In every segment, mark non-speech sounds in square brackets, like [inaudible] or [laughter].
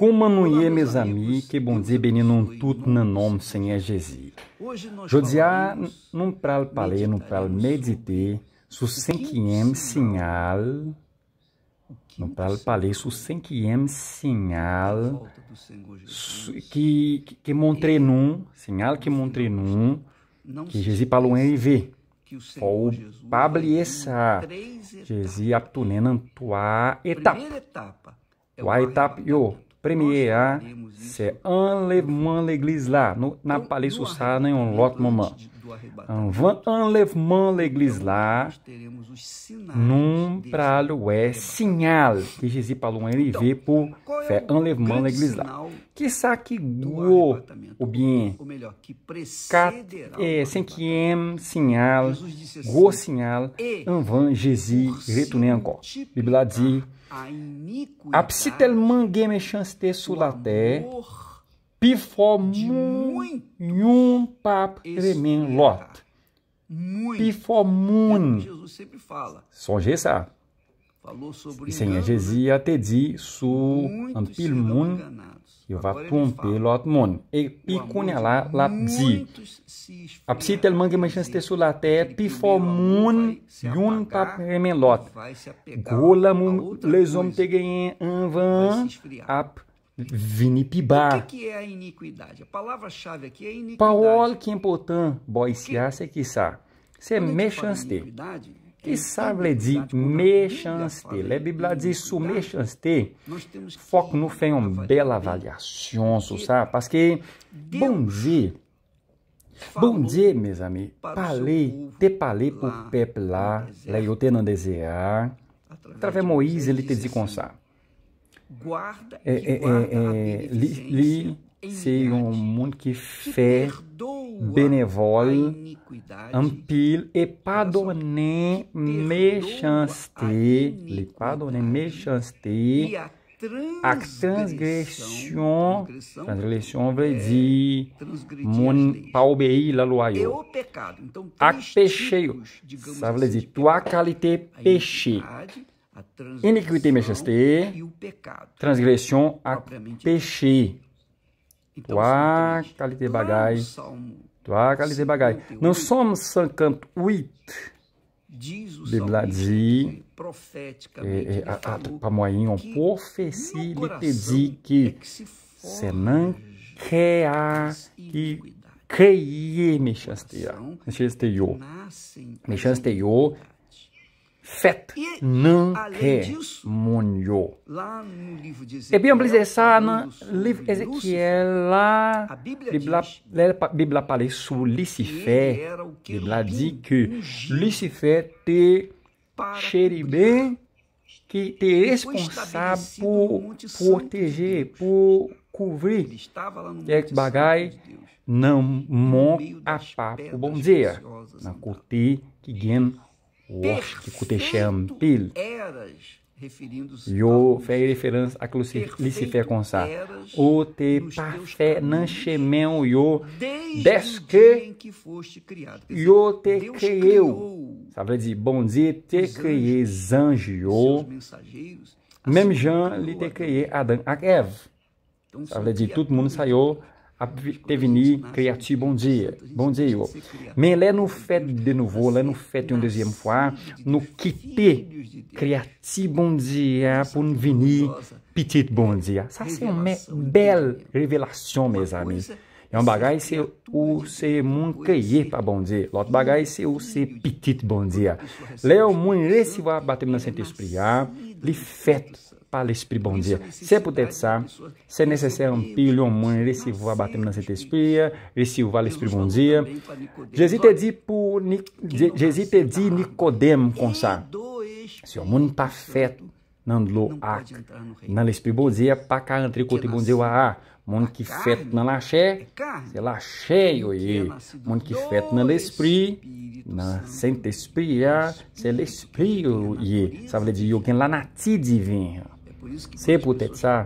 Comanu-ie, mes amis, que bom dia beninum tut nanom sem egesi. É Jodia num pral palé, num pral medite, su senquiem sinal, num pral palé, su senquiem sinhal, que, que num sinal que num que gesi paluen e vê ou pabliessa Jesus aptunenam tua etapa. Tua etapa é yo. Premier à c'est enlèvement l'église là. Nous n'a pas les ça nem um lot moment. enlèvement l'église lá então, num pralo é sinal que Jesus falou ele então, vê por fé enlèvement l'église lá. Que saque o go o bien. Ou melhor, que precederá. É, sem que em sinal, go assim, sinal, envan Jesus retourner encore. Bíblia diz ap si telman gen me chanste sou la te, pi fo moun yon pap remen lot, pi fo moun, sonje sa, isenye jezi ate di sou anpil moun, Yo va poumpe lot moun. E ikoun ya la lap zi. Apsi tel manke me chans te sou la te, pi fo moun yon kap remen lot. Gou la moun le zom te genyen anvan ap vini pi ba. Paol ki e e impotan boy si ase ki sa. Se me chans te. qui semble dire méchanceté. La Bible dit sous méchanceté, faut que nous fassions une belle avaliation sur ça, parce que bon Dieu, bon Dieu, mes amis, parler, te parler pour le peuple là, là, il était dans le désert, através Moïse, il te dit comme ça. guarda, é, é, é, é li, li, c'est un monde qui fait benevol, ampil e padone mes chancetés, les pardonnez mes a transgression, transgression vai dire mon la obéir la o pecado Então, assim, a péché, ça veut dire tua qualité péché. Iniquité méchanceté, transgression a péché. tua qualité bagage. Toată de bagai. Não somos sancanto uit. Diz o e, é, é, a, a, pamoaim, o profeci lhe pedi que senan crea e creie mexasteiou. me Mexasteiou fait, não É monio. E bien plus ça dans livre Ézéchiel là, Biblia la Biblia parle sur Lucifer. Bíblia diz que Lucifer était chérubim que responsável por proteger, por cobrir. couvrir é que bagay não mon a papo bom dia na côté que ganha Worskutechampil. Yo fait référence à que Lucifer consa. O te parfait nanchemen yo deske yo te criou. Ça vai dizer, bom dia, te crié anges yo. Mesmo assim Jean te criou Adam a Eve. Ça veut dizer, todo mundo saiu ap te vini kreati bondje, bondje yo. Men lè nou fèt de nouvo, lè nou fèt yon dezyem fwa, nou ki te kreati bondje, pou nou vini pitit bondje. Sa se yon mè bel revelasyon, mè zami. Yon bagay se ou se moun kreye pa bondje, lot bagay se ou se pitit bondje. Lè ou moun resi wap batem nan sentes priyap, li fèt bondje. palestri dia. Se puteți să, se necesar un pilho mâine, recivo a batem na setespia, l'esprit bon dia. Jésus te di pou, Jezi te di Nicodem consa. É se o mundo tá pa feto, nan lo ak, nan l'esprit bondia, pa ka entre kote bondia wa a. Moun ki fet nan lache, se lache yo ye. Moun ki fet nan l'esprit, nan sent esprit se l'esprit yo ye. Sa vle di yo gen la nati divin. Se pou te tsa,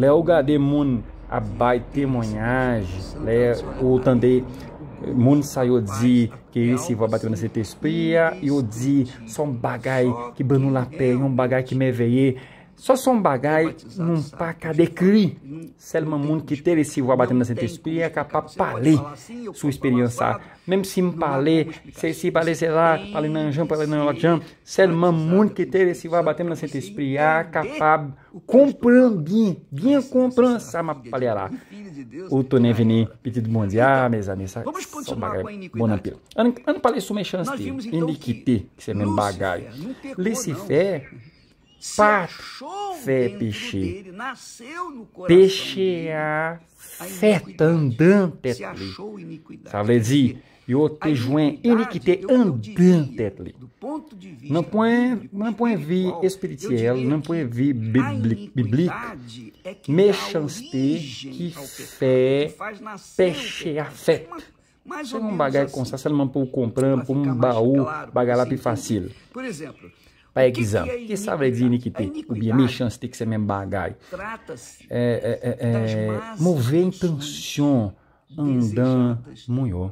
lè ou gade moun abay temonyaj, lè ou tande moun sa yo di ki e si wabay temonyaj se te spriya, yo di son bagay ki banou la pe, yon bagay ki me veye. Só são bagay num pa ka dekri. Selman moun que tere si wwa batem nan sent espri a ka pa pale sou espiryansa. Mem si m pale, se si pale se la, pale nan jan, pale nan wak jan, selman moun ki tere si wwa batem nan sent espri a kapab kompran bin, bin kompran sa ma pale ala. Ou tonen veni pitit bondi, a me zane sa, son bagay bon anpil. An pale sou me chans te, indikite ki se men bagay. Lesi fe, Pá, fé, peixe. Peixe é a fé andante. Savezi. E o tejuém, iniquité andante. Não põe, não põe vi espiritual, não põe vi bíblica. Mexam-se é que fé, peixe a fé. se não bagar com assim. você não pôr comprando, pôr um baú, bagalá e facil. Por exemplo, paekzão. Que, que, é que sabe é de iniquidade? O minha chance tem que ser mesmo bagay. Trata-se é, é, é, é mover intenção andan munhô.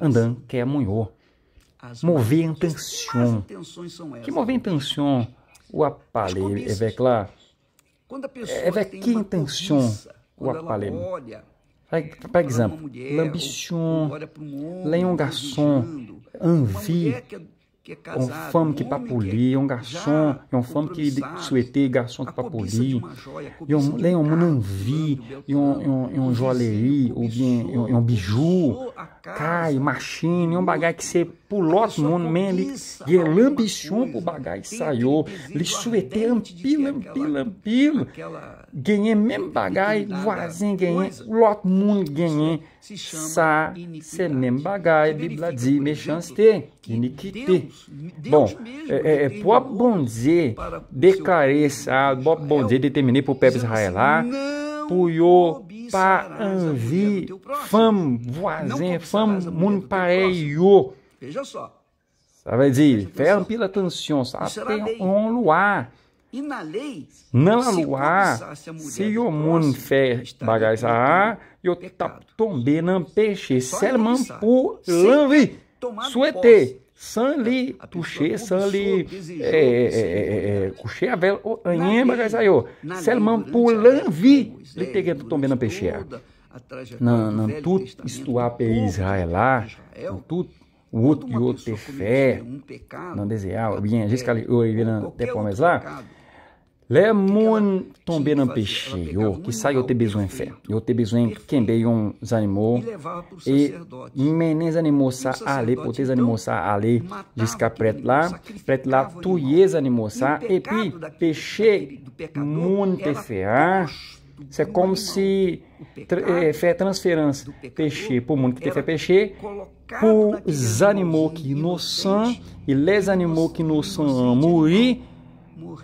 Andan que é munhô. Mover intenção. Que mover intenção o apalhe, é lá. É que intenção o apalhe. Por exemplo, l'ambition, garçom, envie, é, é um femme que é papuli, é um garçom, é um femme que souhaitait garçom que papuli, e um leão um e um, um, um ou bem um, um bijou, Cai, Machine, um bagulho que você pulou no meio e lambichou pro né? bagulho saiu, lhe suetei ampilo, ampilo, ampilo, ganhei mesmo bagulho, vazinho ganhei, lot mundo ganhei, sa, se mesmo bagulho, Bíblia diz, me chance ter, iniquité. Bom, é, é, é, bom dizer, declarei, sabe, bom dizer, determinei pro Pepe Israelá, assim, puiou, pa anvi fam voisin fam mun pareio. Veja só. Ça veut dire, faire un peu attention, ça fait en loi. E na lei, na lua, se o mundo fez bagaça, eu tá tombei num peixe, seulement pour l'envie, suete Sanli, Tuxê, Sanli, Cuxê, Avel, Anhema, Gaizaio. Selman Pulanvi, Litegueto Tomena Peixea. Nan Israel lá, Israelá, tudo o outro e outro ter fé, não desejar, bem, a gente que eu ia até lá Le moun tombe nan peche yo ki sa yo te bezwen fe. Yo te bezwen yon zanimo e menen zanimo sa ale, pote zanimo sa ale jiska pret la. Pret la touye zanimo sa pi peche moun te fe a. Se kom si fe transferans peche pou moun ki te fe peche pou zanimo ki inosan e le zanimo ki inosan mouri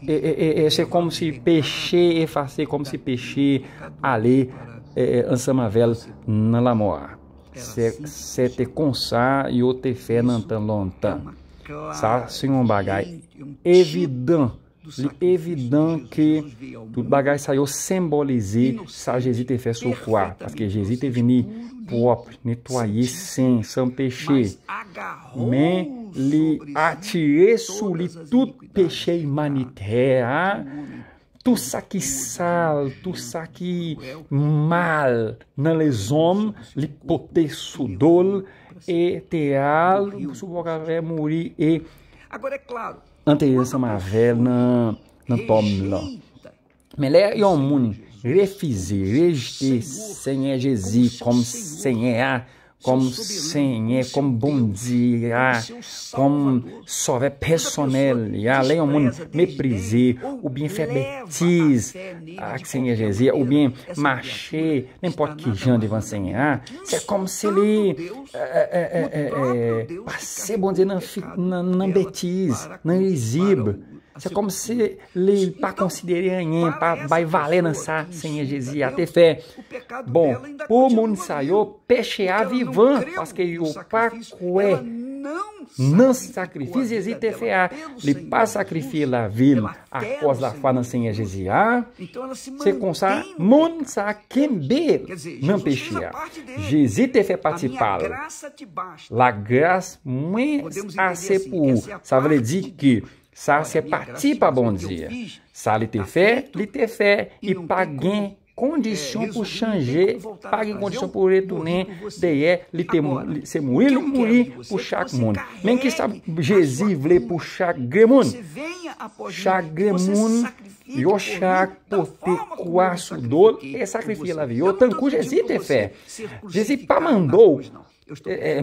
é, é, é, como se pêcher, fazer como se peixe ali, é, ansamavel na lamoa. Se se te consar e o te fé nantan lontan. Sa, sim um bagai, é evident, evident que tudo bagay saiu simbolizar sa Jésus te fè sou porque Paske Jésus te vini propre, nettoyer sin, san peche. Men li atire sou li péché humanitaire, tu tout sal, tu sale, mal é na les hommes, les e sous dol et théâtre, e. mourir et enterrer sa mavel dans dans pomme là. Mais là, il y a un monde refusé, rejeté Seigneur Jésus como é como bom dia, como é personnel, a lei mun méprisé, ou o bem bêtise, a Seigneur Jésus, ou bem marcher, pode que genre devant Seigneur, é como se ele eh, eh, eh, passé bom dia na bêtise, na exibe, é como se ele tá então para considerar rien, para vai valer nessa sem Jésus, até fé. Bom, o mundo saiu PCA Vivan, parce que o parcoé não sacrifícios e TFA, lhe passa sacrifie la vila, à cause da sem nansenha Jésia, então se consa mon sa quembe não PCA. Jési te participar. La graça moins a pour. Assim, é ça veut dire que sa se parti bom dia. sa lhe te lhe te e paguem condição é, por Xangê, pague condição por Etunen, Deé, Semuí, Muri, Puxac Mon. Nem que é sabe gesi Vle, Puxac Gremon. Chagremon, Yoshak, Pote, Kuaço, Dol, e sacrifia Lavio, Tancu, gesi Tefé. gesi Pamandou,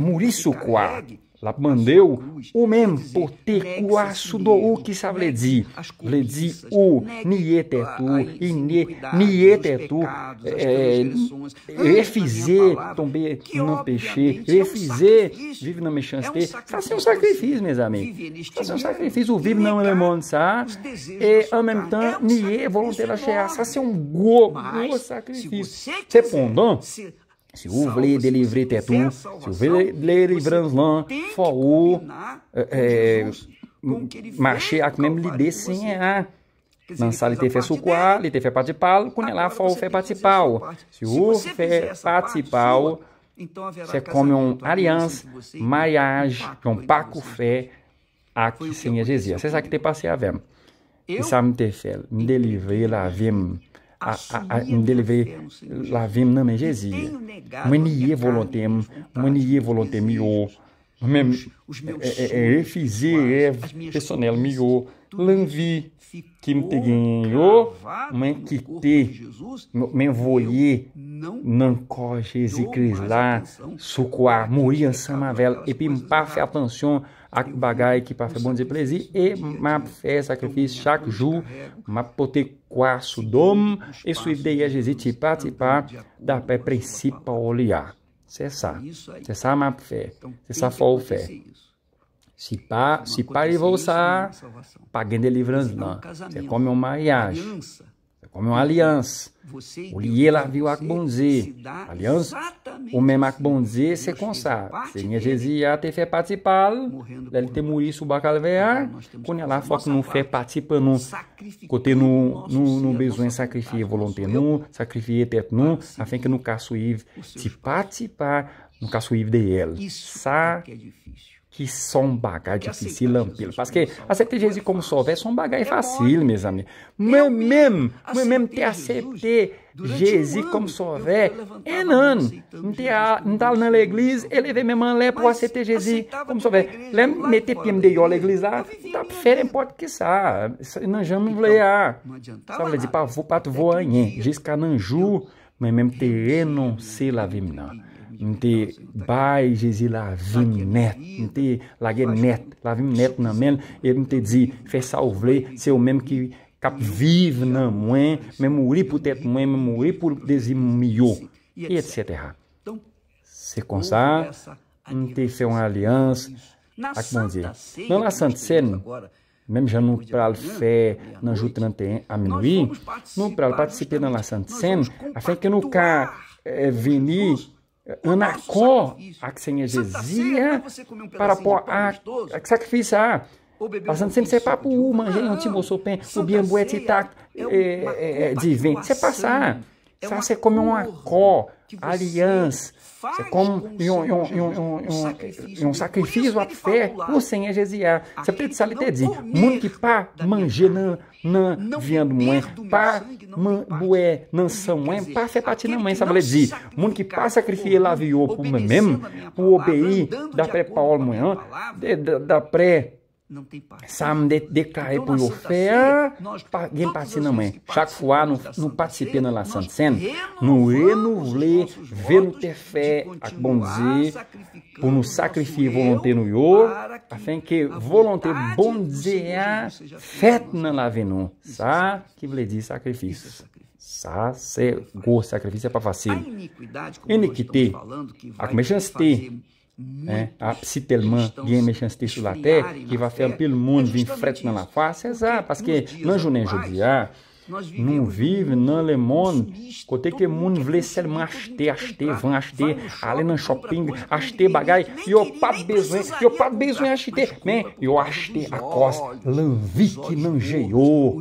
Muriço, é, é Kuá la mandeu o mem por ter o aço do o que sabe ledi, ledi o nietetu e nietetu refizer tombe no peixe, refizer vive na mexança é é, fazer assim um sacrifício, meus amigos, fazer assim um sacrifício, o vive não é monta, e ao mesmo tempo nie volontaire chegar, fazer um go, go sacrifício, cependant se o voulez délivrer tes se o vous voulez délivrer l'an, faut é, é, a avec même l'idée hein? Mensalite fè sou kwa, li te fè pati pal, koune la fò ou fè pati pal. Se ou fè você pal, se kome yon alians, mariage, yon pakou fè ak senye Jezia. Você você ki te pase avèm. E é Você mi te fè, mi delivre la vim. a mdeleve la vem nan menjeziye. Mweni ye volotem, mweni ye volotem yo Mem os refizer é, é, é personel mio lanvi que te ganhou men que te men voyer nan cor Jésus lá sucoa moria, samavela, e puis pas faire attention à bagay qui pas faire bon Dieu plaisir et m'a fait sacrifice chaque jour m'a porté quoi sudom et suivre derrière Jésus tipa tipa d'après cessar. É cessar a má fé. Então, cessar a fé. Se pá, se pá e voltar, paguei de livrança não. Você é come uma mariage. Aliança como é uma aliança. Olhe lá viu a Akbonzi. Aliança, o mesmo Akbonzi assim. se consagra. Se minha Jesus te fez participar, ele ter morrido sobre a calvear, quando ela que não fez participa, não, cote né, no, no, no besoin sacrificar volonté, não, sacrificar tete, não, a fim que no caso Ive se participar, no caso Ive de ele. Sa, é é ki son bagay difisi lanpil. Paske, asepte jezi koum souve, son bagay fasil, me zanmine. Mwen menm, mwen menm te asepte jezi koum souve, enan, nte a, ntal nan le gliz, ele ve menman le pou asepte jezi koum souve. Len, ne te piem de yo le gliz a, tap fere mpote ki sa, nan janm mvle a. Sa mwen vezi, pat vo anjen, jez ka nanjou, mwen menm te enon se la vim nanjou. Nte bay Jezi la vim net, nte lage net, la vim net nan men, e nte di, fe sa ou vle, se ou menm ki kap vive nan mwen, men mouri pou tèt mwen, men mouri pou dezim miyo, etc. Se kon sa, nte fe yon alians ak bondye. Nan la santsen, Mem jan nou pral fè nan jou 31 a minoui, nou pral patisipe nan la Sante Seine, afen ke nou ka eh, vini é, anacó, a que tá sem um para pôr a, sacrificar, ah, passando sempre ser é papo, manjei, antimossopem, o biambuete, tá, é de vento, você passar, ah, você come uma có, aliança, você come e um, e um, e um, um, um sacrifício à fé, o Senhor Jesus. Você precisa lhe dizer, muito pá, manje tá não, não, viando mãe, pá, bué, não são mãe, pá, fé patina mãe, sabe lhe dizer, muito que pá, sacrifie laviou viou por mim mesmo, por obeir, da pré-paulo manhã, da pré não tem paz. Sam de, declarei então, por oferta, paguei passe na mãe. Chacuá não, não participei na la Santa no não renovei, vê no ter fé, a bonzer, por no sacrifício voluntário no a afim que volonteiro a fet na lavenon, sa, que vle diz sacrifício. gosto sacrifício é para fazer. Iniquidade, como Iniquité, a começança ter né? a psitelman bien méchanceté sur la que vai fazer pelo mundo é vir frete na face, é porque parce que nan jounen jodia, não é vive não le monde, côté que mundo vle seulement achete, achete, vendre, achete, aller no shopping, o bagay, yo e o yo pas achete, acheter, E o achete a costa, lanvi que não e yo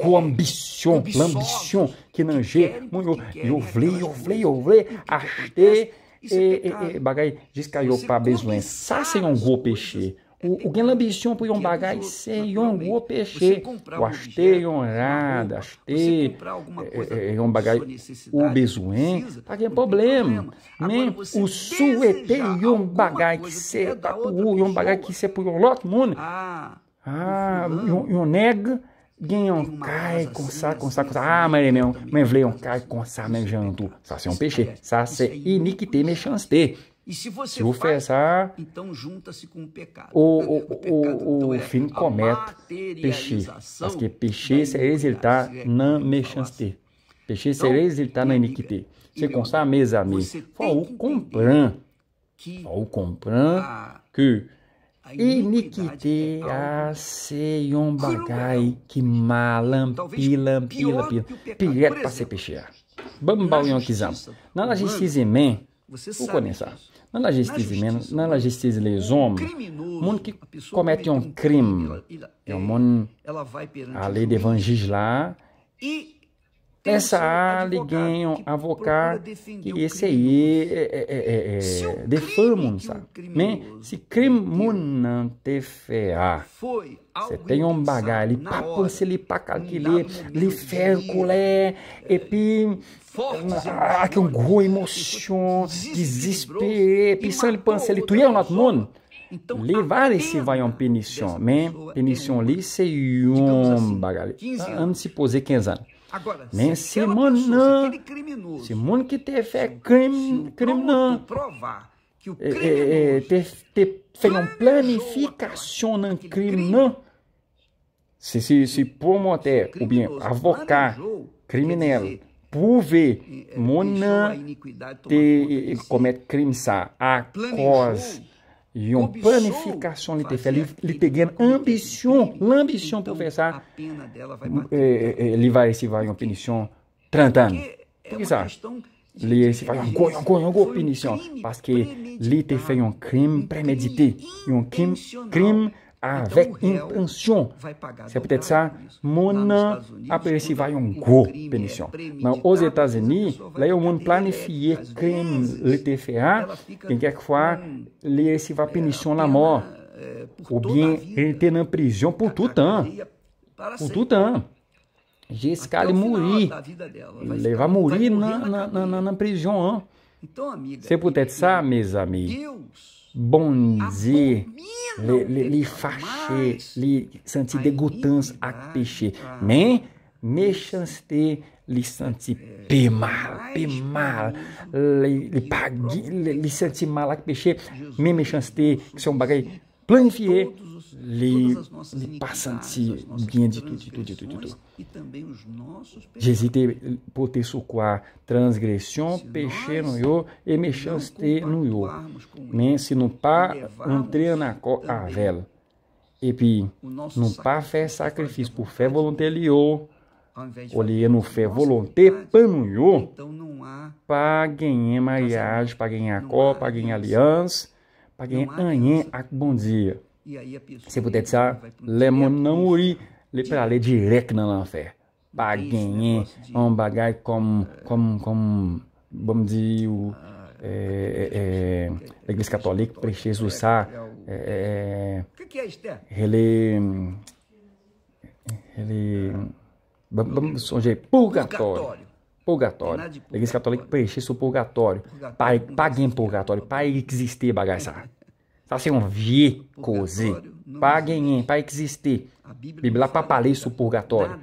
go ambition, l'ambition que não e o vle, o vle, o vle, achete, é e, e, bagai para bezuen sa senhon go peixe é o que lambition por um bagay ser é um go peixe o aste honrada, rada aste um bagay tá o bezuen pa gen problema Nem o suete ah, um bagay que se tatu um bagay que se por um lot moun ah, e yon neg Guion é cai, consa, assim, consa, assim, consa. Assim, ah mais non mais vleion kai konsa même jantu ça c'est un péché ça c'est iniquité méchanceté e se você se faz, ça, então junta-se com o pecado. O, o, o, pecado, o, então, o é fim comete péché. Parce que Peixe c'est résultat é na méchanceté. Péché, c'est résultat na iniquité. Você consta, mes amis, faut comprendre, faut comprendre que Iniquité, Aseion Bagai, que malam, pilam, pila, pila. Pilhete para ser peixear. Bambal yon kizam. Na la justiça men, o conheça. Não la justiça e não la justiça les homens. Mundo que comete um crime. É um é, mundo, a lei de Evangelho lá pensar, ah, liguem, avocar, e esse aí é, é, é, é, é defamos, né? Se crimunante fear. Você tem um bagalho, papo se lhe pacaquile, lhe ferculé, e pi. Ah, que um go emoção, desespero, pensando ele pensa ele, tu ia o nosso mundo? Então, levar esse vai um punição, né? Punição ali, se um bagalho. Antes de poser 15 anos. Agora, né? se Simonã, pessoa, se Simone que teve é crime, criminal. provar que o crime é, é, é ter, ter feito uma planificação num crime, crime se, se, se até o bem avocar criminal por ver simone é, é, ter comete crime sa a causa Yon planifikasyon li te fè, li te gen ambisyon, l'ambisyon pou fè sa, eh, eh, eh, li va esiva yon penisyon 30 an. Pou ki saj, li esiva yon goy, yon goy, yon goy penisyon, paske li te fè yon krim premedite, yon krim premedite. avec intention, c'est peut-être ça, mon a percevoir un gros pénition. Mais aux États-Unis, là, on planifie é, crime le TFA, et quelquefois, il recevra pénition la mort, ou bien ele ter na prisão por tout temps, por tout temps. Jusqu'à le mourir. Ele vai morrer na, na, na, na prisão. Hein? Então, amiga, Você puder saber, meus bonzi, li, li, li fâché, li senti dégoûtance ak péché. Mais méchanceté li senti pé mal, pé mal, li, li, li, senti mal ak péché, mais méchanceté, ki son bagay planifier les, les passanti bien de tout, de tout, de tout, de tout. Jésus pour te socar transgression, péché no yo e méchanceté no yo. Mais se não pas entrer na vela, E puis, não pas faire sacrifício por fé volontaire no fé volonté panunhou para ganhar mariagem, para ganhar copa, para ganhar aliança, para quem anhen bom dia. Se puder tirar lemo não uri, le para ler direto na lanfer. Para ganhar um bagaio como como como vamos dizer o é, é, a igreja católica precisa usar é, ele ele vamos, vamos purgatório Purgatório. É A igreja católica preenchesse seu é purgatório. Pague em purgatório. Para existir bagaça. Tá [laughs] sendo assim, um vie pague em, para existir. Bíblia lá papaleça seu purgatório.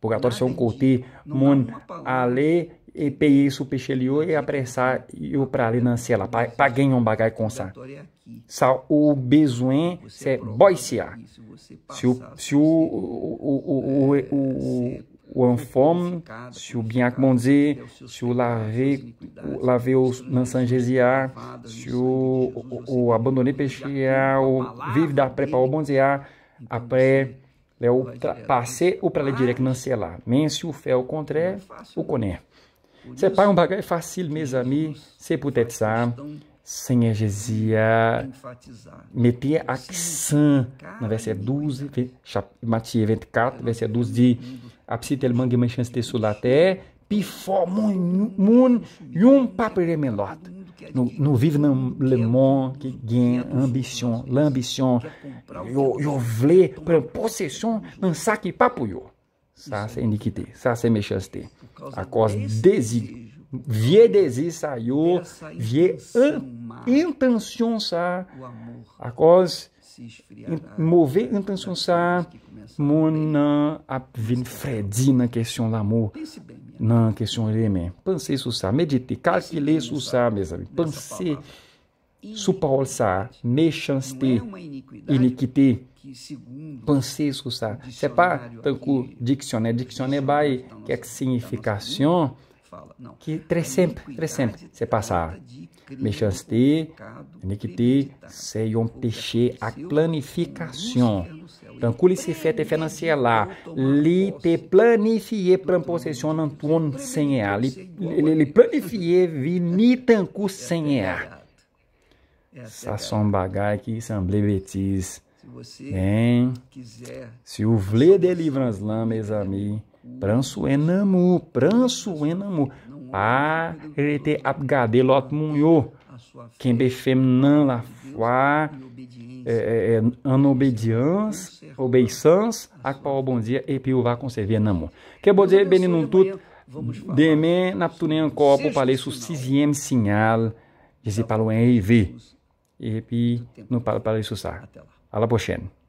Purgatório são corte, mon, ale, e peguei isso pechelio e apressar e o pra ali na cela. em um bagai com sa. É sa o besoin se boicear. Se o, se o, o, o, o, o o anfome, Bien o sur Laver, laver o Nansangesia, sur o Abandonner se o Vive da Prepa então é o Bondear, après o Passé ou para ler se o fé é o Contré, o Coné. C'est pas um bagulho é fácil, mes amis, c'est peut-être ça sem exegesia, meter accent na verset 12, Matthieu 24, verset 12 dit Apsi tellement que mes chances de sur la terre, puis fort mon, mon, yon papere melote. Nous, nous vivons dans le monde qui gagne ambition, l'ambition, yo, yo vle, prendre possession dans ça qui pas pour yo. Ça, c'est iniquité, ça, c'est méchanceté, à cause désir. Viedesi saiu, vie intention sa, a cause mauvais intention ça mon vin fredi na question l'amour na question l'aimer pensei sur sa, medite, calcule sur sa, mes amis pensez sur parole sa, méchanceté é iniquité pensei sur sa. c'est pas tant que dictionnaire dictionnaire by que significação? fala, não. Que sempre, sempre, você passar. Mexanste, Nikti, Seyon Teche, a planificação. se fete lá. li te planifie prampossession Antoine senha, li planifie ni tanku senha. Sa som bagay ki semble betiz. Se você hein? quiser. Se o vle de livras lá, meus amigos. Pranço enamu, pranço enamu. Parete abgade lot munho. Quem befem nan la foi, eh, eh, eh, an obedience, obeissance, a pa bom dia, e piu va conserver enamu. Que bom dia, beninum tut, na naptunen encore copo parler sur sixième signal, je sais pas loin, et puis nous parlons sur ça. À la prochaine.